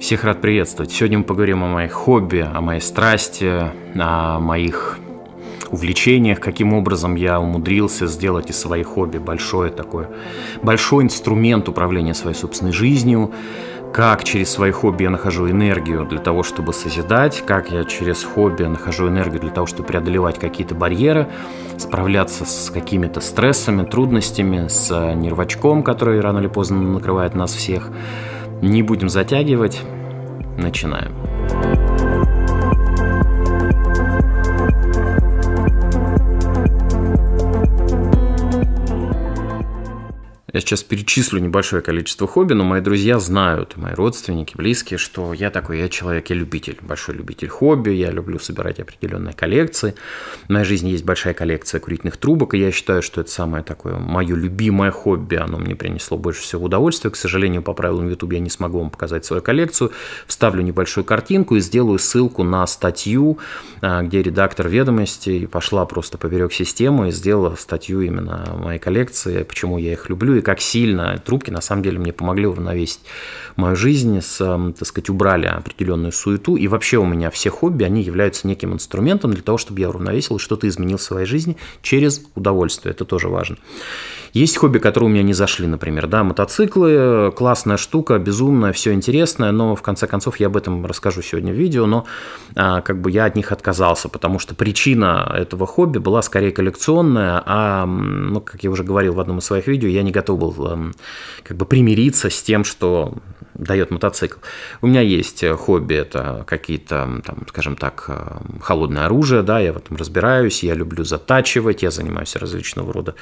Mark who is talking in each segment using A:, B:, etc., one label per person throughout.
A: Всех рад приветствовать. Сегодня мы поговорим о моих хобби, о моей страсти, о моих увлечениях, каким образом я умудрился сделать из своих хобби большое такое, большой инструмент управления своей собственной жизнью, как через свои хобби я нахожу энергию для того, чтобы созидать, как я через хобби нахожу энергию для того, чтобы преодолевать какие-то барьеры, справляться с какими-то стрессами, трудностями, с нервочком, который рано или поздно накрывает нас всех – не будем затягивать. Начинаем. Я сейчас перечислю небольшое количество хобби, но мои друзья знают, мои родственники, близкие, что я такой, я человек, я любитель, большой любитель хобби, я люблю собирать определенные коллекции. В моей жизни есть большая коллекция курительных трубок, и я считаю, что это самое такое мое любимое хобби, оно мне принесло больше всего удовольствия. К сожалению, по правилам YouTube я не смогу вам показать свою коллекцию. Вставлю небольшую картинку и сделаю ссылку на статью, а, где редактор ведомости пошла просто поперек системы и сделала статью именно моей коллекции, почему я их люблю и как сильно трубки на самом деле мне помогли уравновесить мою жизнь, с, так сказать, убрали определенную суету. И вообще у меня все хобби, они являются неким инструментом для того, чтобы я уравновесил и что-то изменил в своей жизни через удовольствие. Это тоже важно. Есть хобби, которые у меня не зашли, например, да, мотоциклы, классная штука, безумная, все интересное, но в конце концов я об этом расскажу сегодня в видео, но а, как бы я от них отказался, потому что причина этого хобби была скорее коллекционная, а, ну, как я уже говорил в одном из своих видео, я не готов был эм, как бы примириться с тем, что дает мотоцикл. У меня есть э, хобби, это какие-то, там, скажем так, э, холодное оружие, да, я в этом разбираюсь, я люблю затачивать, я занимаюсь различного рода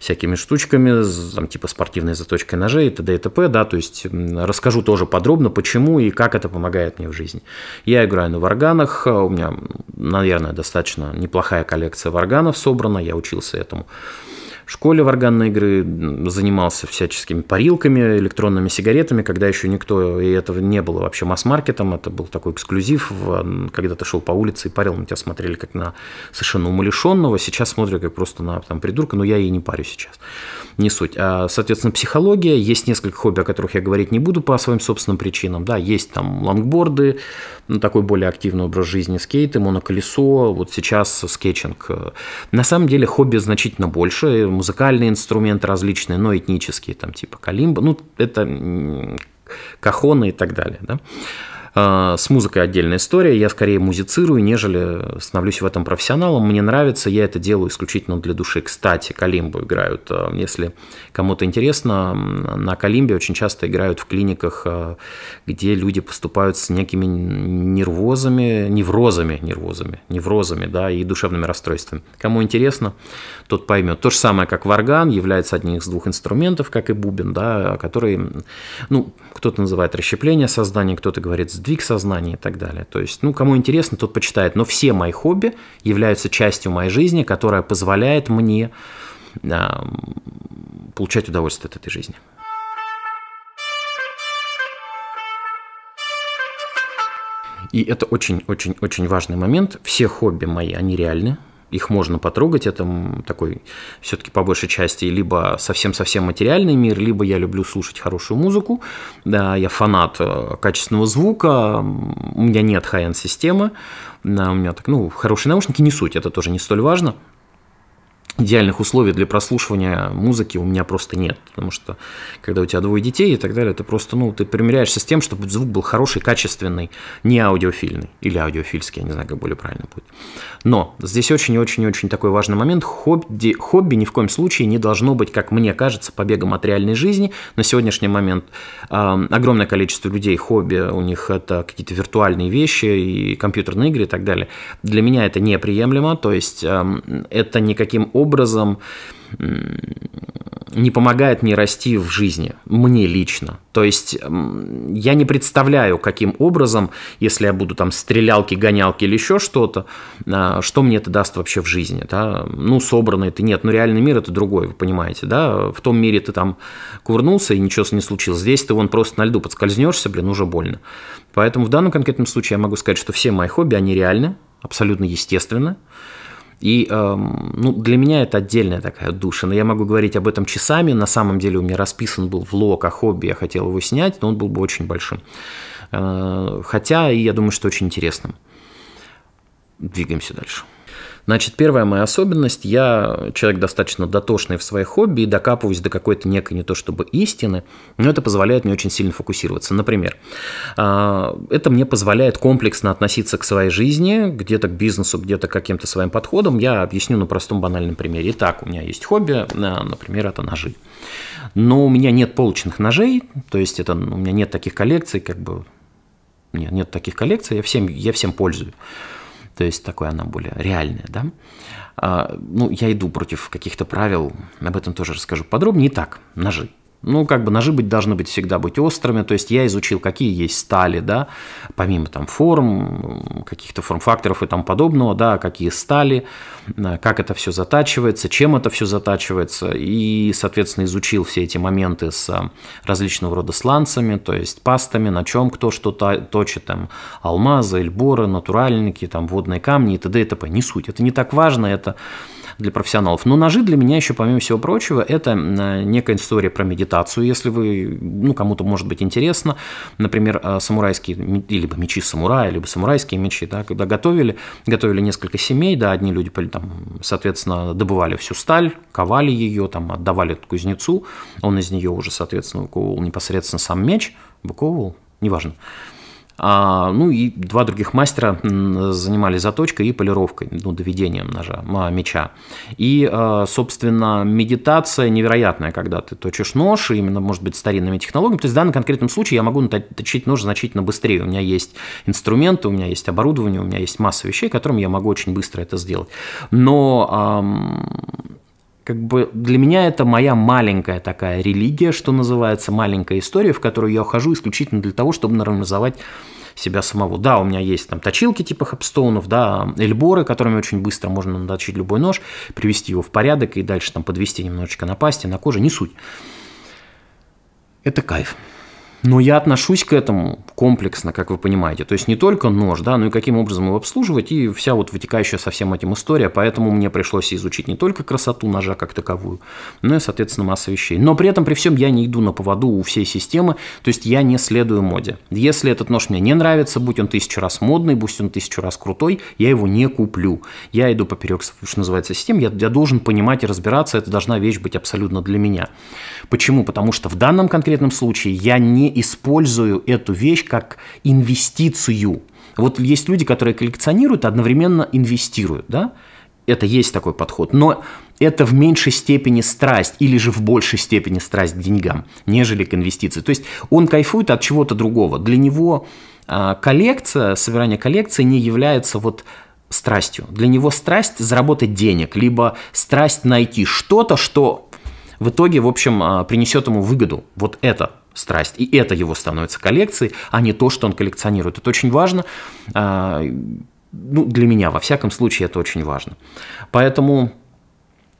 A: всякими штучками, там, типа спортивной заточкой ножей и т.д. и т.п., да, то есть расскажу тоже подробно, почему и как это помогает мне в жизни. Я играю на варганах, э, у меня, наверное, достаточно неплохая коллекция варганов собрана, я учился этому в школе в органной игры занимался всяческими парилками, электронными сигаретами, когда еще никто, и этого не было вообще масс-маркетом, это был такой эксклюзив, когда ты шел по улице и парил, на тебя смотрели как на совершенно умалишенного, сейчас смотрю как просто на там, придурка, но я и не парю сейчас, не суть. А, соответственно, психология, есть несколько хобби, о которых я говорить не буду по своим собственным причинам, да, есть там лонгборды, ну, такой более активный образ жизни, скейты, моноколесо, вот сейчас скетчинг. Э, на самом деле хобби значительно больше, музыкальные инструменты различные, но этнические, там типа калимба, ну это кахоны и так далее. Да? Э, с музыкой отдельная история. Я скорее музицирую, нежели становлюсь в этом профессионалом. Мне нравится, я это делаю исключительно для души. Кстати, калимбу играют. Э, если кому-то интересно, на калимбе очень часто играют в клиниках, э, где люди поступают с некими нервозами, неврозами, нервозами, неврозами, да, и душевными расстройствами. Кому интересно, тот поймет. То же самое, как варган, является одним из двух инструментов, как и бубен, да, который, ну, кто-то называет расщепление сознания, кто-то говорит сдвиг сознания и так далее. То есть, ну, кому интересно, тот почитает. Но все мои хобби являются частью моей жизни, которая позволяет мне а, получать удовольствие от этой жизни. И это очень-очень-очень важный момент. Все хобби мои, они реальны, их можно потрогать, это такой все-таки по большей части либо совсем-совсем материальный мир, либо я люблю слушать хорошую музыку, да, я фанат э, качественного звука, у меня нет хай-энд системы, у меня так, ну, хорошие наушники не суть, это тоже не столь важно, идеальных условий для прослушивания музыки у меня просто нет, потому что когда у тебя двое детей и так далее, ты просто, ну, ты примиряешься с тем, чтобы звук был хороший, качественный, не аудиофильный или аудиофильский, я не знаю, как более правильно будет. Но здесь очень-очень-очень такой важный момент. Хобби, хобби ни в коем случае не должно быть, как мне кажется, побегом от реальной жизни. На сегодняшний момент э, огромное количество людей хобби, у них это какие-то виртуальные вещи и компьютерные игры и так далее. Для меня это неприемлемо, то есть э, это никаким образом образом не помогает мне расти в жизни, мне лично. То есть я не представляю, каким образом, если я буду там стрелялки, гонялки или еще что-то, а, что мне это даст вообще в жизни. Да? Ну, собранный это нет, но реальный мир это другой, вы понимаете, да? В том мире ты там кувырнулся и ничего не случилось. Здесь ты вон просто на льду подскользнешься, блин, уже больно. Поэтому в данном конкретном случае я могу сказать, что все мои хобби, они реальны, абсолютно естественны. И эм, ну, для меня это отдельная такая душа. Но я могу говорить об этом часами. На самом деле у меня расписан был влог о хобби, я хотел его снять, но он был бы очень большим. Э, хотя, я думаю, что очень интересным. Двигаемся дальше. Значит, первая моя особенность, я человек достаточно дотошный в своих хобби и докапываюсь до какой-то некой не то чтобы истины, но это позволяет мне очень сильно фокусироваться. Например, а, это мне позволяет комплексно относиться к своей жизни, где-то к бизнесу, где-то к каким-то своим подходам. Я объясню на простом банальном примере. Итак, у меня есть хобби, например, это ножи. Но у меня нет полученных ножей, то есть это, у меня нет таких коллекций, как бы нет, нет таких коллекций, я всем, я всем пользуюсь то есть такое она более реальная, да. А, ну, я иду против каких-то правил, об этом тоже расскажу подробнее. Итак, ножи. Ну, как бы ножи быть должны быть всегда быть острыми. То есть я изучил, какие есть стали, да, помимо там форм, каких-то форм-факторов и тому подобного, да, какие стали, э, как это все затачивается, чем это все затачивается. И, соответственно, изучил все эти моменты с э, различного рода сланцами, то есть пастами, на чем кто что то точит, там, алмазы, эльборы, натуральники, там, водные камни и т.д. и т.п. Не суть, это не так важно, это для профессионалов. Но ножи для меня еще, помимо всего прочего, это некая история про медитацию, если вы, ну, кому-то может быть интересно. Например, а, самурайские, либо мечи самурая, либо самурайские мечи, да, когда готовили, готовили несколько семей, да, одни люди, там, соответственно, добывали всю сталь, ковали ее, там, отдавали кузнецу, он из нее уже, соответственно, выковывал непосредственно сам меч, выковывал, неважно. А, ну и два других мастера занимались заточкой и полировкой, ну, доведением ножа, а, меча. И, а, собственно, медитация невероятная, когда ты точишь нож, именно, может быть, старинными технологиями. То есть в данном конкретном случае я могу точить нож значительно быстрее. У меня есть инструменты, у меня есть оборудование, у меня есть масса вещей, которым я могу очень быстро это сделать. Но как бы для меня это моя маленькая такая религия, что называется, маленькая история, в которую я ухожу исключительно для того, чтобы нормализовать себя самого. Да, у меня есть там точилки типа хэпстоунов, да, эльборы, которыми очень быстро можно наточить любой нож, привести его в порядок и дальше там подвести немножечко на пасти, на коже, не суть. Это кайф. Но я отношусь к этому комплексно, как вы понимаете. То есть не только нож, да, но и каким образом его обслуживать, и вся вот вытекающая со всем этим история. Поэтому мне пришлось изучить не только красоту ножа как таковую, но и, соответственно, масса вещей. Но при этом, при всем, я не иду на поводу у всей системы, то есть я не следую моде. Если этот нож мне не нравится, будь он тысячу раз модный, будь он тысячу раз крутой, я его не куплю. Я иду поперек, что называется, систем, я, я должен понимать и разбираться, это должна вещь быть абсолютно для меня. Почему? Потому что в данном конкретном случае я не использую эту вещь как инвестицию. Вот есть люди, которые коллекционируют, одновременно инвестируют, да? Это есть такой подход, но это в меньшей степени страсть или же в большей степени страсть к деньгам, нежели к инвестиции. То есть он кайфует от чего-то другого. Для него а, коллекция, собирание коллекции не является вот страстью. Для него страсть заработать денег, либо страсть найти что-то, что в итоге, в общем, а, принесет ему выгоду. Вот это страсть. И это его становится коллекцией, а не то, что он коллекционирует. Это очень важно. А, ну, для меня, во всяком случае, это очень важно. Поэтому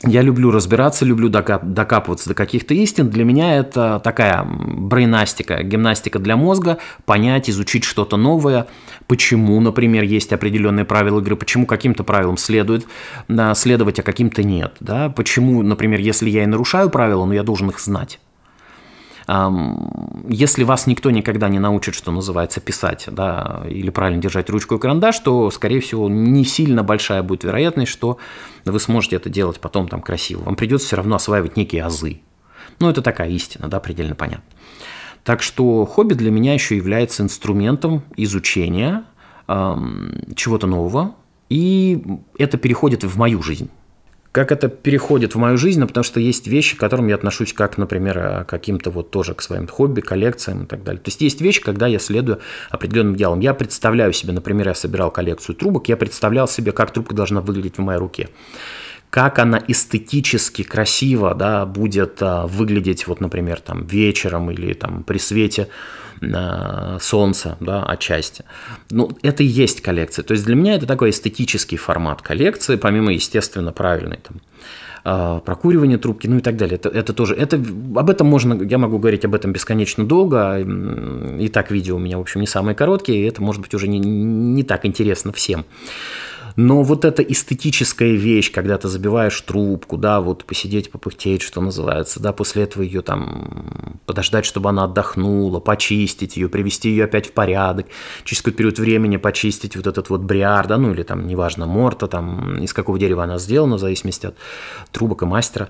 A: я люблю разбираться, люблю докапываться до каких-то истин. Для меня это такая брейнастика, гимнастика для мозга, понять, изучить что-то новое, почему, например, есть определенные правила игры, почему каким-то правилам следует а, следовать, а каким-то нет. Да? Почему, например, если я и нарушаю правила, но я должен их знать. Если вас никто никогда не научит, что называется, писать да, или правильно держать ручку и карандаш, то, скорее всего, не сильно большая будет вероятность, что вы сможете это делать потом там красиво. Вам придется все равно осваивать некие азы. Ну, это такая истина, да, предельно понятно. Так что хобби для меня еще является инструментом изучения э, чего-то нового, и это переходит в мою жизнь как это переходит в мою жизнь, ну, потому что есть вещи, к которым я отношусь как, например, э, каким-то вот тоже к своим хобби, коллекциям и так далее. То есть есть вещи, когда я следую определенным идеалам. Я представляю себе, например, я собирал коллекцию трубок, я представлял себе, как трубка должна выглядеть в моей руке как она эстетически красиво да, будет а, выглядеть, вот, например, там, вечером или там, при свете солнца, да, отчасти. Ну, это и есть коллекция. То есть для меня это такой эстетический формат коллекции, помимо, естественно, правильной там а, прокуривание трубки, ну и так далее. Это, это тоже, это, об этом можно, я могу говорить об этом бесконечно долго, а, и так видео у меня, в общем, не самые короткие, и это, может быть, уже не, не так интересно всем но вот эта эстетическая вещь, когда ты забиваешь трубку, да, вот посидеть, попыхтеть, что называется, да, после этого ее там подождать, чтобы она отдохнула, почистить ее, привести ее опять в порядок, через какой-то период времени почистить вот этот вот бриар, да, ну или там, неважно, морта, там, из какого дерева она сделана, в зависимости от трубок и мастера.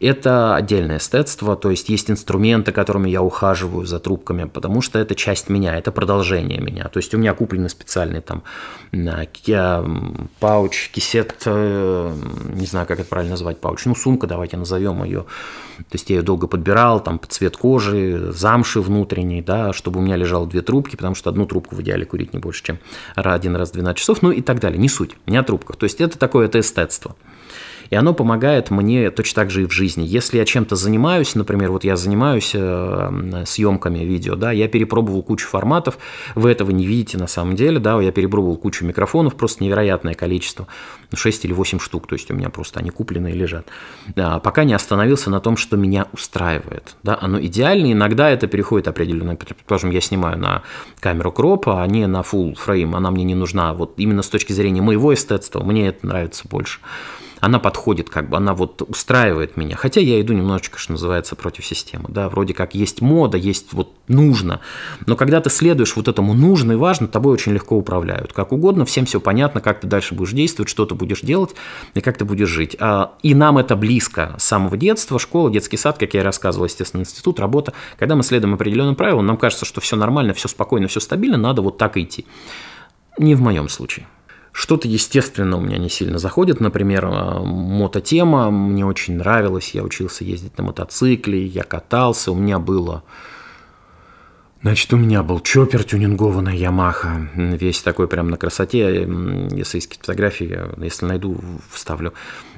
A: Это отдельное эстетство, то есть есть инструменты, которыми я ухаживаю за трубками, потому что это часть меня, это продолжение меня. То есть у меня куплены специальные там э, э, там пауч, кисет, э, не знаю, как это правильно назвать, пауч, ну сумка, давайте назовем ее. То есть я ее долго подбирал, там цвет кожи, замши внутренней, да, чтобы у меня лежало две трубки, потому что одну трубку в идеале курить не больше, чем один раз в 12 часов, ну и так далее, не суть, не о трубках. То есть это такое, это и оно помогает мне точно так же и в жизни. Если я чем-то занимаюсь, например, вот я занимаюсь э, съемками видео, да, я перепробовал кучу форматов, вы этого не видите на самом деле, да, я перепробовал кучу микрофонов, просто невероятное количество, 6 или 8 штук, то есть у меня просто они куплены и лежат. А, пока не остановился на том, что меня устраивает, да, оно идеально, иногда это переходит определенно, предположим, я снимаю на камеру кропа, а не на full фрейм, она мне не нужна, вот именно с точки зрения моего эстетства, мне это нравится больше она подходит, как бы она вот устраивает меня. Хотя я иду немножечко, что называется, против системы. Да, вроде как есть мода, есть вот нужно. Но когда ты следуешь вот этому нужно и важно, тобой очень легко управляют. Как угодно, всем все понятно, как ты дальше будешь действовать, что ты будешь делать и как ты будешь жить. А, и нам это близко с самого детства. Школа, детский сад, как я рассказывал, естественно, институт, работа. Когда мы следуем определенным правилам, нам кажется, что все нормально, все спокойно, все стабильно, надо вот так идти. Не в моем случае. Что-то, естественно, у меня не сильно заходит. Например, э, мототема мне очень нравилась. Я учился ездить на мотоцикле, я катался. У меня было Значит, у меня был чоппер тюнингованная Ямаха, весь такой прям на красоте, если есть какие-то фотографии, если найду, вставлю.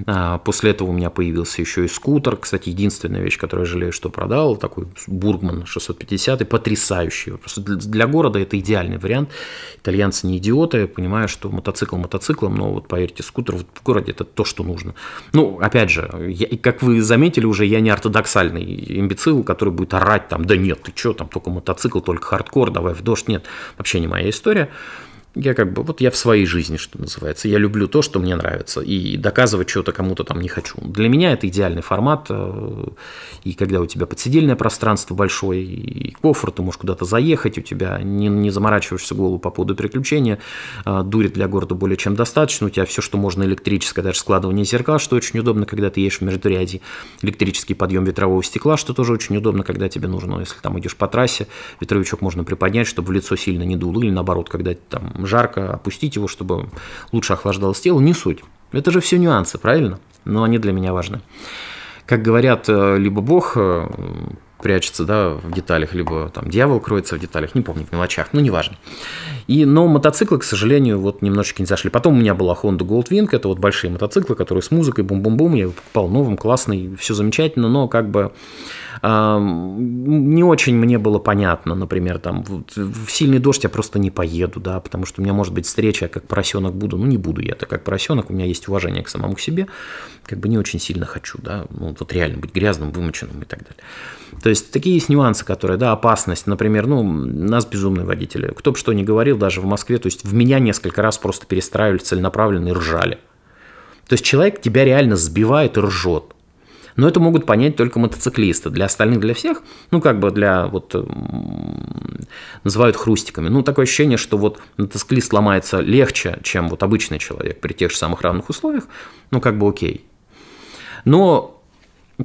A: А после этого у меня появился еще и скутер, кстати, единственная вещь, которую я жалею, что продал, такой Бургман 650, потрясающий, просто для города это идеальный вариант, итальянцы не идиоты, понимаю, что мотоцикл мотоциклом, но вот поверьте, скутер вот в городе это то, что нужно. Ну, опять же, я, как вы заметили уже, я не ортодоксальный имбецил, который будет орать там, да нет, ты что, там только мотоцикл, мотоцикл, только хардкор, давай в дождь. Нет, вообще не моя история я как бы, вот я в своей жизни, что называется, я люблю то, что мне нравится, и доказывать что-то кому-то там не хочу. Для меня это идеальный формат, э, и когда у тебя подседельное пространство большое, и кофр, ты можешь куда-то заехать, у тебя не, не заморачиваешься голову по поводу приключения, э, дурит для города более чем достаточно, у тебя все, что можно электрическое, даже складывание зеркал, что очень удобно, когда ты едешь в междуряде, электрический подъем ветрового стекла, что тоже очень удобно, когда тебе нужно, если там идешь по трассе, ветровичок можно приподнять, чтобы в лицо сильно не дуло, или наоборот, когда там жарко, опустить его, чтобы лучше охлаждалось тело, не суть. Это же все нюансы, правильно? Но они для меня важны. Как говорят, э, либо Бог э, прячется да, в деталях, либо там дьявол кроется в деталях, не помню, в мелочах, ну, неважно. И, но мотоциклы, к сожалению, вот немножечко не зашли. Потом у меня была Honda Goldwing, это вот большие мотоциклы, которые с музыкой, бум-бум-бум, я покупал новым, классный, все замечательно, но как бы не очень мне было понятно, например, там, в сильный дождь я просто не поеду, да, потому что у меня может быть встреча, я как поросенок буду, ну, не буду я это как поросенок, у меня есть уважение к самому себе, как бы не очень сильно хочу, да, ну, вот реально быть грязным, вымоченным и так далее. То есть такие есть нюансы, которые, да, опасность, например, ну, нас безумные водители, кто бы что ни говорил, даже в Москве, то есть в меня несколько раз просто перестраивали целенаправленно и ржали. То есть человек тебя реально сбивает и ржет. Но это могут понять только мотоциклисты. Для остальных, для всех, ну, как бы для вот называют хрустиками. Ну, такое ощущение, что вот мотоциклист ломается легче, чем вот обычный человек при тех же самых равных условиях. Ну, как бы окей. Но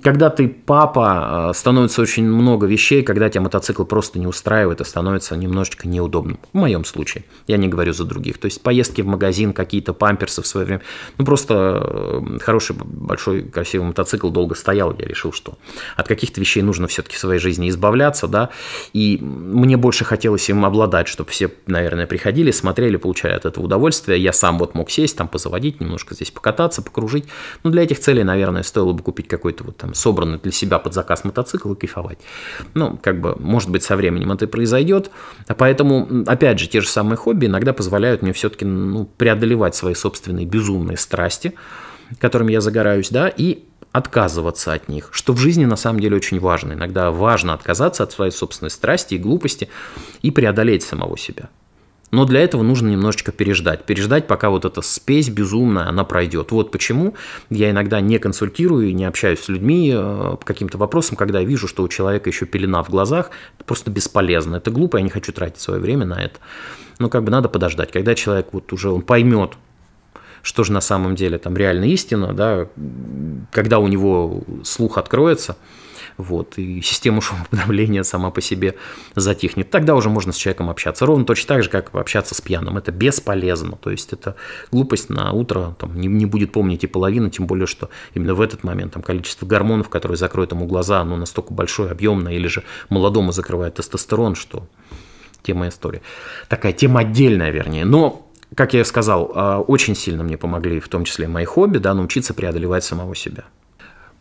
A: когда ты папа, а, становится очень много вещей, когда тебя мотоцикл просто не устраивает и становится немножечко неудобным. В моем случае. Я не говорю за других. То есть поездки в магазин, какие-то памперсы в свое время. Ну, просто э, хороший, большой, красивый мотоцикл долго стоял. Я решил, что от каких-то вещей нужно все-таки в своей жизни избавляться, да. И мне больше хотелось им обладать, чтобы все, наверное, приходили, смотрели, получали от этого удовольствие. Я сам вот мог сесть, там позаводить, немножко здесь покататься, покружить. Но ну, для этих целей, наверное, стоило бы купить какой-то вот там, собранный для себя под заказ мотоцикл и кайфовать. Ну, как бы, может быть, со временем это и произойдет. А поэтому, опять же, те же самые хобби иногда позволяют мне все-таки ну, преодолевать свои собственные безумные страсти, которыми я загораюсь, да, и отказываться от них, что в жизни на самом деле очень важно. Иногда важно отказаться от своей собственной страсти и глупости и преодолеть самого себя. Но для этого нужно немножечко переждать. Переждать, пока вот эта спесь безумная, она пройдет. Вот почему я иногда не консультирую и не общаюсь с людьми э, по каким-то вопросам, когда я вижу, что у человека еще пелена в глазах. Это просто бесполезно. Это глупо, я не хочу тратить свое время на это. Но как бы надо подождать. Когда человек вот уже он поймет, что же на самом деле там реально истина, да, когда у него слух откроется – вот, и система шумоподавления сама по себе затихнет. Тогда уже можно с человеком общаться. Ровно точно так же, как общаться с пьяным. Это бесполезно. То есть это глупость на утро там, не, не будет помнить и половина, тем более, что именно в этот момент там, количество гормонов, которые закроют ему глаза, оно настолько большое, объемное, или же молодому закрывает тестостерон, что тема истории. Такая тема отдельная, вернее. Но как я и сказал, а, очень сильно мне помогли, в том числе мои хобби, да, научиться преодолевать самого себя.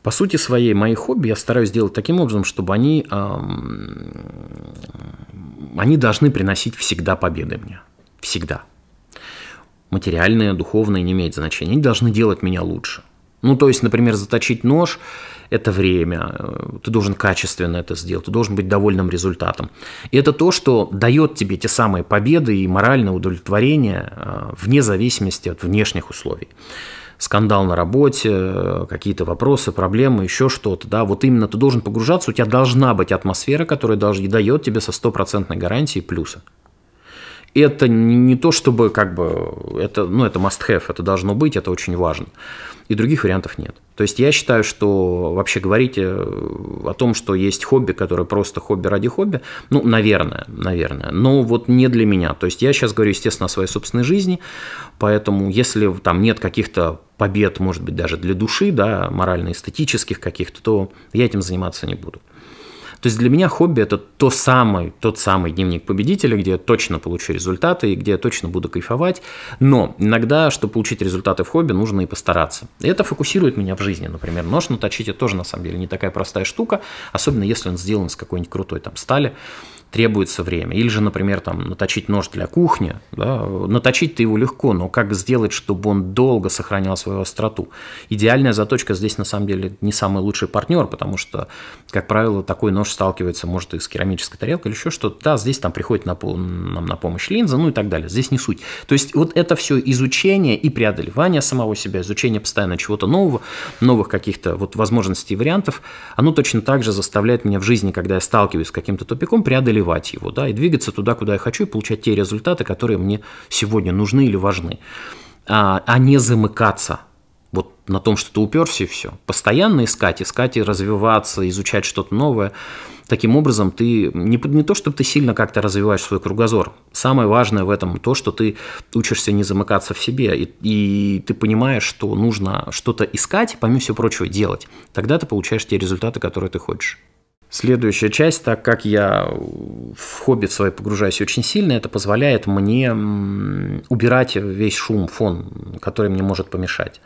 A: По сути своей, мои хобби я стараюсь делать таким образом, чтобы они, эм, они должны приносить всегда победы мне. Всегда. материальные духовные не имеют значения. Они должны делать меня лучше. Ну, то есть, например, заточить нож – это время, ты должен качественно это сделать, ты должен быть довольным результатом. И это то, что дает тебе те самые победы и моральное удовлетворение а, вне зависимости от внешних условий скандал на работе, какие-то вопросы, проблемы, еще что-то. Да? Вот именно ты должен погружаться, у тебя должна быть атмосфера, которая дает тебе со стопроцентной гарантией плюса это не то чтобы как бы, это, ну, это must have, это должно быть, это очень важно. И других вариантов нет. То есть я считаю, что вообще говорить э, о том, что есть хобби, которое просто хобби ради хобби, ну, наверное, наверное, но вот не для меня. То есть я сейчас говорю, естественно, о своей собственной жизни, поэтому если там нет каких-то побед, может быть, даже для души, да, морально-эстетических каких-то, то я этим заниматься не буду. То есть для меня хобби это то самый, тот самый дневник победителя, где я точно получу результаты и где я точно буду кайфовать. Но иногда, чтобы получить результаты в хобби, нужно и постараться. И это фокусирует меня в жизни, например. Нож наточить это тоже на самом деле не такая простая штука, особенно если он сделан из какой-нибудь крутой там стали требуется время. Или же, например, там, наточить нож для кухни, да, наточить-то его легко, но как сделать, чтобы он долго сохранял свою остроту? Идеальная заточка здесь, на самом деле, не самый лучший партнер, потому что, как правило, такой нож сталкивается, может, и с керамической тарелкой или еще что-то. Да, здесь там приходит на, нам на помощь линза, ну и так далее. Здесь не суть. То есть вот это все изучение и преодолевание самого себя, изучение постоянно чего-то нового, новых каких-то вот возможностей и вариантов, оно точно так же заставляет меня в жизни, когда я сталкиваюсь с каким-то тупиком, преодолевать развивать его, да, и двигаться туда, куда я хочу, и получать те результаты, которые мне сегодня нужны или важны, а, а не замыкаться вот на том, что ты уперся, и все. Постоянно искать, искать и развиваться, изучать что-то новое. Таким образом, ты не, не то, чтобы ты сильно как-то развиваешь свой кругозор. Самое важное в этом то, что ты учишься не замыкаться в себе. И, и ты понимаешь, что нужно что-то искать, помимо всего прочего, делать. Тогда ты получаешь те результаты, которые ты хочешь. Следующая часть, так как я в хобби в свое погружаюсь очень сильно, это позволяет мне убирать весь шум, фон, который мне может помешать.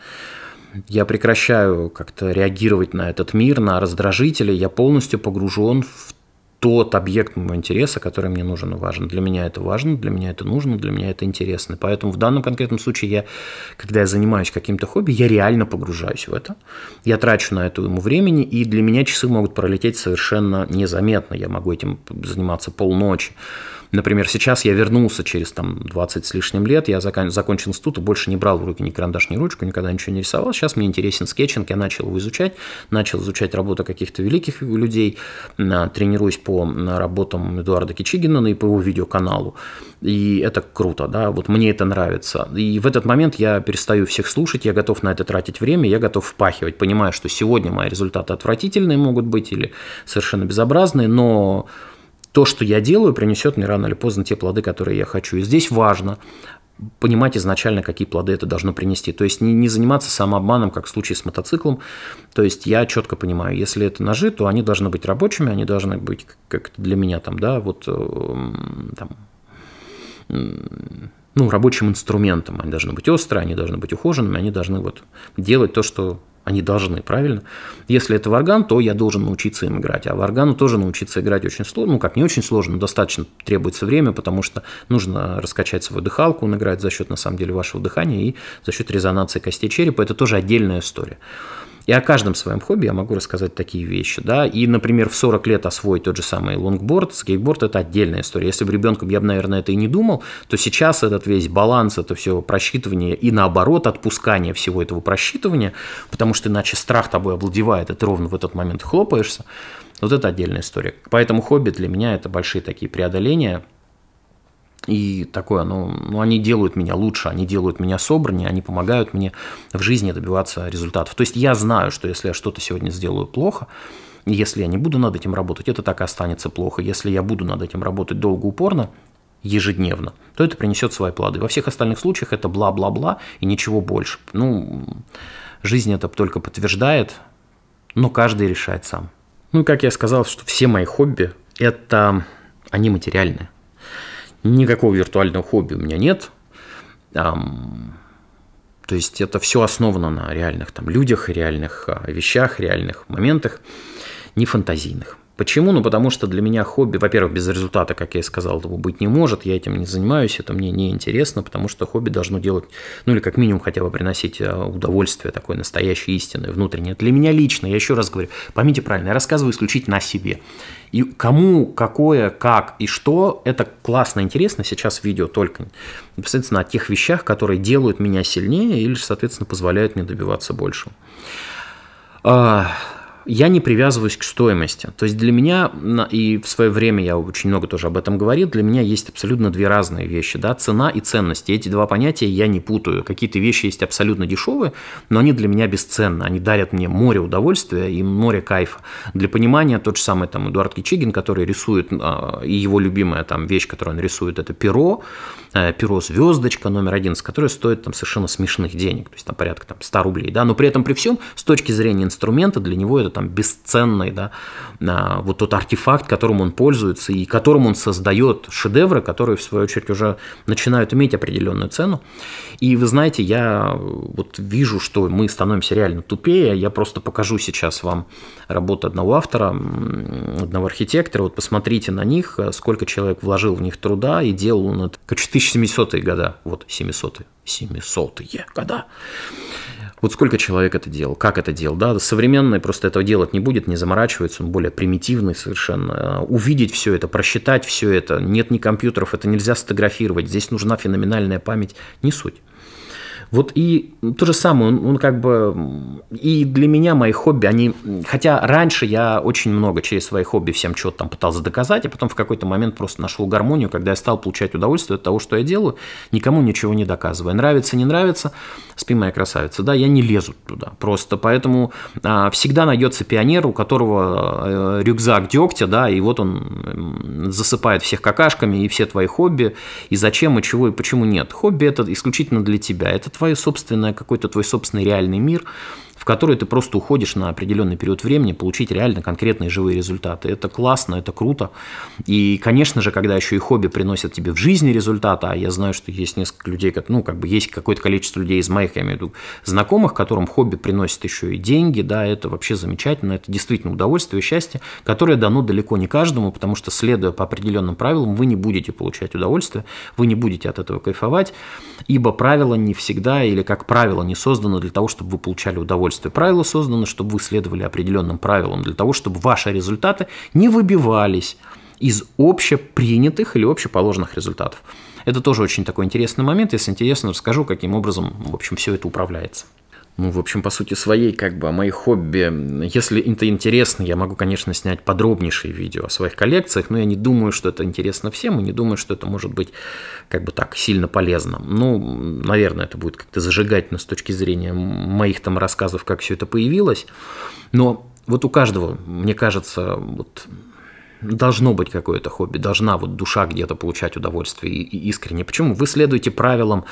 A: Я прекращаю как-то реагировать на этот мир, на раздражители, я полностью погружен в тот объект моего интереса, который мне нужен и важен. Для меня это важно, для меня это нужно, для меня это интересно. Поэтому в данном конкретном случае я, когда я занимаюсь каким-то хобби, я реально погружаюсь в это. Я трачу на это ему времени, и для меня часы могут пролететь совершенно незаметно. Я могу этим заниматься полночи. Например, сейчас я вернулся через там, 20 с лишним лет, я закон, закончил институт больше не брал в руки ни карандаш, ни ручку, никогда ничего не рисовал. Сейчас мне интересен скетчинг, я начал его изучать, начал изучать работу каких-то великих людей, а, тренируюсь по работам Эдуарда Кичигина и по его видеоканалу. И это круто, да, вот мне это нравится. И в этот момент я перестаю всех слушать, я готов на это тратить время, я готов впахивать, понимая, что сегодня мои результаты отвратительные могут быть или совершенно безобразные, но то, что я делаю, принесет мне рано или поздно те плоды, которые я хочу. И здесь важно понимать изначально, какие плоды это должно принести. То есть не, не заниматься самообманом, как в случае с мотоциклом. То есть я четко понимаю, если это ножи, то они должны быть рабочими, они должны быть как для меня там, да, вот эм, там, ну, рабочим инструментом. Они должны быть острые, они должны быть ухоженными, они должны вот делать то, что они должны, правильно? Если это варган, то я должен научиться им играть. А варгану тоже научиться играть очень сложно. Ну, как не очень сложно, но достаточно требуется время, потому что нужно раскачать свою дыхалку. Он играет за счет, на самом деле, вашего дыхания и за счет резонации костей черепа. Это тоже отдельная история. И о каждом своем хобби я могу рассказать такие вещи. Да? И, например, в 40 лет освоить тот же самый лонгборд, скейтборд – это отдельная история. Если бы ребенком я бы, наверное, это и не думал, то сейчас этот весь баланс, это все просчитывание и, наоборот, отпускание всего этого просчитывания, потому что иначе страх тобой обладевает, и ты ровно в этот момент хлопаешься. Вот это отдельная история. Поэтому хобби для меня – это большие такие преодоления – и такое, ну, ну, они делают меня лучше, они делают меня собраннее, они помогают мне в жизни добиваться результатов. То есть я знаю, что если я что-то сегодня сделаю плохо, если я не буду над этим работать, это так и останется плохо. Если я буду над этим работать долго, упорно, ежедневно, то это принесет свои плоды. Во всех остальных случаях это бла-бла-бла и ничего больше. Ну, жизнь это только подтверждает, но каждый решает сам. Ну, как я сказал, что все мои хобби – это они материальные. Никакого виртуального хобби у меня нет. То есть это все основано на реальных там, людях, реальных а, вещах, реальных моментах, не фантазийных. Почему? Ну, потому что для меня хобби, во-первых, без результата, как я и сказал, этого быть не может, я этим не занимаюсь, это мне не интересно, потому что хобби должно делать, ну, или как минимум хотя бы приносить э, удовольствие такое настоящее, истинное, внутреннее. Для меня лично, я еще раз говорю, поймите правильно, я рассказываю исключительно о себе. И кому, какое, как и что, это классно интересно, сейчас в видео только, соответственно, о тех вещах, которые делают меня сильнее или, соответственно, позволяют мне добиваться большего. А, я не привязываюсь к стоимости. То есть для меня, и в свое время я очень много тоже об этом говорил, для меня есть абсолютно две разные вещи, да, цена и ценности. Эти два понятия я не путаю. Какие-то вещи есть абсолютно дешевые, но они для меня бесценны. Они дарят мне море удовольствия и море кайфа. Для понимания тот же самый там Эдуард Кичигин, который рисует, а, и его любимая там вещь, которую он рисует, это перо, э, перо звездочка номер один, с которое стоит там совершенно смешных денег, то есть там порядка там 100 рублей, да, но при этом при всем с точки зрения инструмента для него это там бесценный, да, а, вот тот артефакт, которым он пользуется и которым он создает шедевры, которые в свою очередь уже начинают иметь определенную цену. И вы знаете, я э, вот вижу, что мы становимся реально тупее. Я просто покажу сейчас вам работу одного автора, одного архитектора. Вот посмотрите на них, э, сколько человек вложил в них труда и делал он это. 1770-е года, вот 700-е, 700-е года. Вот сколько человек это делал, как это делал, да, современный просто этого делать не будет, не заморачивается, он более примитивный совершенно. Э, увидеть все это, просчитать все это, нет ни компьютеров, это нельзя сфотографировать, здесь нужна феноменальная память, не суть. Вот и то же самое, он, он как бы... И для меня мои хобби, они... Хотя раньше я очень много через свои хобби всем что-то там пытался доказать, а потом в какой-то момент просто нашел гармонию, когда я стал получать удовольствие от того, что я делаю, никому ничего не доказывая. Нравится, не нравится, спи моя красавица. Да, я не лезу туда. Просто поэтому а, всегда найдется пионер, у которого э, рюкзак дегтя, да, и вот он засыпает всех какашками и все твои хобби, и зачем, и чего, и почему нет. Хобби это исключительно для тебя. Это твое собственное, какой-то твой собственный реальный мир, в которую ты просто уходишь на определенный период времени получить реально конкретные живые результаты. Это классно, это круто. И, конечно же, когда еще и хобби приносят тебе в жизни результаты, а я знаю, что есть несколько людей, ну, как бы есть какое-то количество людей из моих, я имею в виду, знакомых, которым хобби приносит еще и деньги, да, это вообще замечательно, это действительно удовольствие и счастье, которое дано далеко не каждому, потому что, следуя по определенным правилам, вы не будете получать удовольствие, вы не будете от этого кайфовать, ибо правила не всегда или, как правило, не созданы для того, чтобы вы получали удовольствие удовольствие. Правила созданы, чтобы вы следовали определенным правилам, для того, чтобы ваши результаты не выбивались из общепринятых или общеположенных результатов. Это тоже очень такой интересный момент. Если интересно, расскажу, каким образом, в общем, все это управляется ну, в общем, по сути своей, как бы, о а моих хобби. Если это интересно, я могу, конечно, снять подробнейшие видео о своих коллекциях, но я не думаю, что это интересно всем, и не думаю, что это может быть, как бы так, сильно полезно. Ну, наверное, это будет как-то зажигательно с точки зрения моих там рассказов, как все это появилось. Но вот у каждого, мне кажется, вот должно быть какое-то хобби, должна вот душа где-то получать удовольствие и, и искренне. Почему? Вы следуете правилам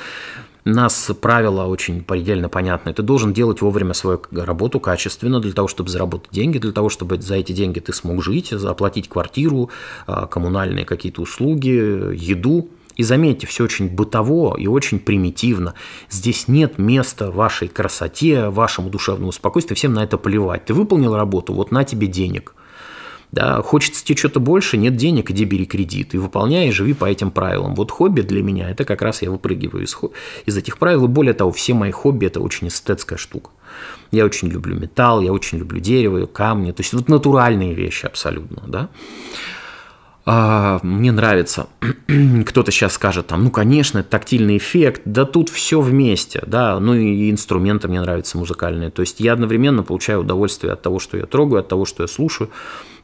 A: нас правила очень предельно понятны. Ты должен делать вовремя свою работу качественно для того, чтобы заработать деньги, для того, чтобы за эти деньги ты смог жить, заплатить квартиру, а, коммунальные какие-то услуги, еду. И заметьте, все очень бытово и очень примитивно. Здесь нет места вашей красоте, вашему душевному спокойствию, всем на это плевать. Ты выполнил работу, вот на тебе денег – да, хочется тебе что-то больше, нет денег, иди бери кредит и выполняй, и живи по этим правилам. Вот хобби для меня, это как раз я выпрыгиваю из, из этих правил. И более того, все мои хобби – это очень эстетская штука. Я очень люблю металл, я очень люблю дерево, камни. То есть вот натуральные вещи абсолютно, да. А, мне нравится. Кто-то сейчас скажет там, ну, конечно, тактильный эффект, да тут все вместе, да, ну и инструменты мне нравятся музыкальные. То есть я одновременно получаю удовольствие от того, что я трогаю, от того, что я слушаю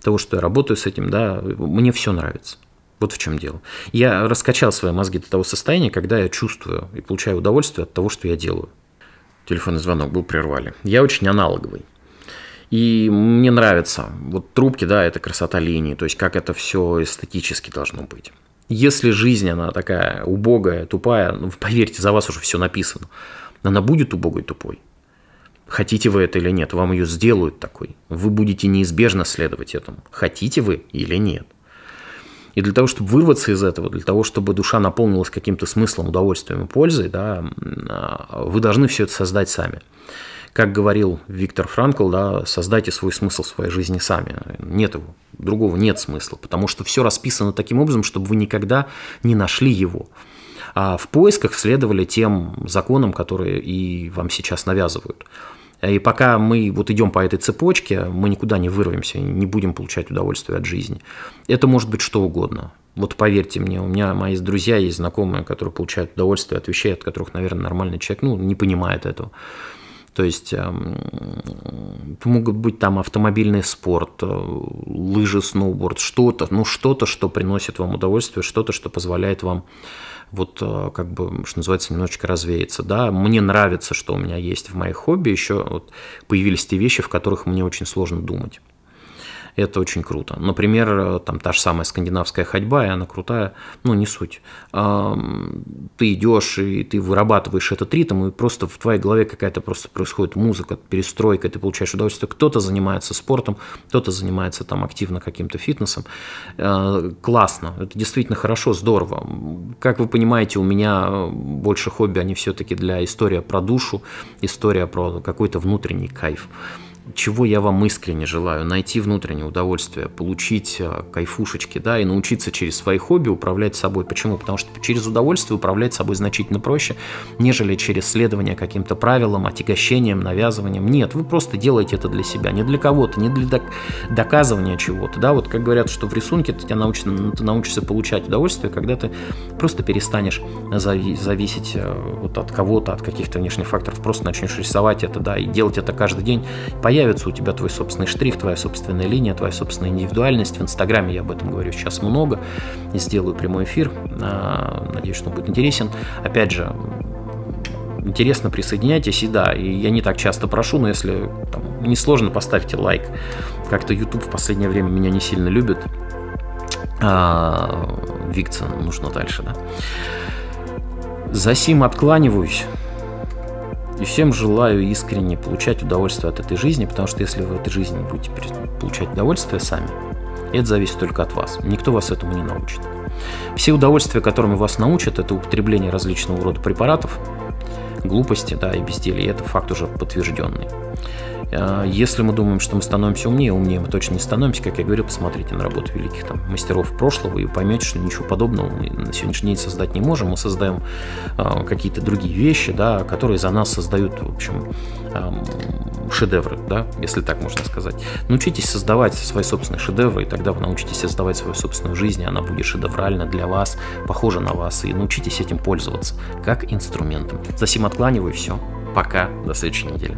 A: того, что я работаю с этим, да, мне все нравится. Вот в чем дело. Я раскачал свои мозги до того состояния, когда я чувствую и получаю удовольствие от того, что я делаю. Телефонный звонок был, прервали. Я очень аналоговый. И мне нравится. Вот трубки, да, это красота линии, то есть как это все эстетически должно быть. Если жизнь, она такая убогая, тупая, ну, поверьте, за вас уже все написано. Она будет убогой, тупой. Хотите вы это или нет, вам ее сделают такой. Вы будете неизбежно следовать этому. Хотите вы или нет. И для того, чтобы вырваться из этого, для того, чтобы душа наполнилась каким-то смыслом, удовольствием и пользой, да, а, вы должны все это создать сами. Как говорил Виктор Франкл, да, создайте свой смысл своей жизни сами. Нет его, другого нет смысла, потому что все расписано таким образом, чтобы вы никогда не нашли его. А в поисках следовали тем законам, которые и вам сейчас навязывают. И пока мы вот идем по этой цепочке, мы никуда не вырвемся, не будем получать удовольствие от жизни. Это может быть что угодно. Вот поверьте мне, у меня мои друзья есть знакомые, которые получают удовольствие от вещей, от которых, наверное, нормальный человек ну, не понимает этого. То есть эм, могут быть там автомобильный спорт, э, лыжи, сноуборд, что-то, ну что-то, что приносит вам удовольствие, что-то, что позволяет вам вот э, как бы, что называется, немножечко развеяться. Да, мне нравится, что у меня есть в моих хобби, еще вот появились те вещи, в которых мне очень сложно думать это очень круто. Например, э, там та же самая скандинавская ходьба, и она крутая, ну не суть. Ты идешь и ты вырабатываешь этот ритм, и просто в твоей голове какая-то просто происходит музыка, перестройка, и ты получаешь удовольствие. Кто-то занимается спортом, кто-то занимается там активно каким-то фитнесом. Э, классно, это действительно хорошо, здорово. Как вы понимаете, у меня э, больше хобби, они все-таки для история про душу, история про какой-то внутренний кайф чего я вам искренне желаю, найти внутреннее удовольствие, получить э, кайфушечки, да, и научиться через свои хобби управлять собой. Почему? Потому что через удовольствие управлять собой значительно проще, нежели через следование каким-то правилам, отягощением, навязыванием. Нет, вы просто делаете это для себя, не для кого-то, не для док- доказывания чего-то, да, вот как говорят, что в рисунке ты, тебя научишь, ну, ты научишься получать удовольствие, когда ты просто перестанешь зави- зависеть э, вот от кого-то, от каких-то внешних факторов, просто начнешь рисовать это, да, и делать это каждый день. Появится появится у тебя твой собственный штрих, твоя собственная линия, твоя собственная индивидуальность. В Инстаграме я об этом говорю сейчас много. И сделаю прямой эфир. А, надеюсь, что он будет интересен. Опять же, интересно, присоединяйтесь. И да, и я не так часто прошу, но если там, несложно, поставьте лайк. Как-то YouTube в последнее время меня не сильно любит. А, нужно дальше, да. За сим откланиваюсь. И всем желаю искренне получать удовольствие от этой жизни, потому что если вы в этой жизни будете получать удовольствие сами, это зависит только от вас. Никто вас этому не научит. Все удовольствия, которыми вас научат, это употребление различного рода препаратов, глупости да, и безделья. И это факт уже подтвержденный. А, если мы думаем, что мы становимся умнее, умнее мы точно не становимся. Как я говорю, посмотрите на работу великих там, мастеров прошлого и поймете, что ничего подобного мы на сегодняшний день создать не можем. Мы создаем э, какие-то другие вещи, да, которые за нас создают, в общем, э, шедевры, да, если так можно сказать. Научитесь создавать свои собственные шедевры, и тогда вы научитесь создавать свою собственную жизнь, и она будет шедеврально для вас, похожа на вас, и научитесь этим пользоваться как инструментом. Засим откланиваю, все. Пока, до следующей недели.